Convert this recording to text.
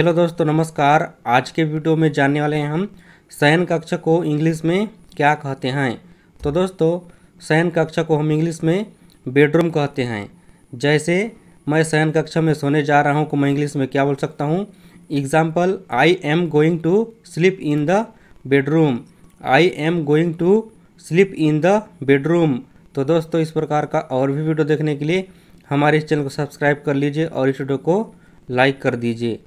hello दोस्तों नमस्कार आज के वीडियो में जानने वाले हैं हम शयन कक्ष को इंग्लिश में क्या कहते हैं तो दोस्तों शयन कक्ष को हम इंग्लिश में बेडरूम कहते हैं जैसे मैं शयन कक्ष में सोने जा रहा हूँ को तो मैं इंग्लिश में क्या बोल सकता हूँ example I am going to sleep in the bedroom I am going to sleep in the bedroom तो दोस्तों इस प्रकार का और भी वीडियो देखने के लिए हमारे इस चैनल को सब्सक्राइब कर लीजिए और इस वीडियो को लाइक कर दीजिए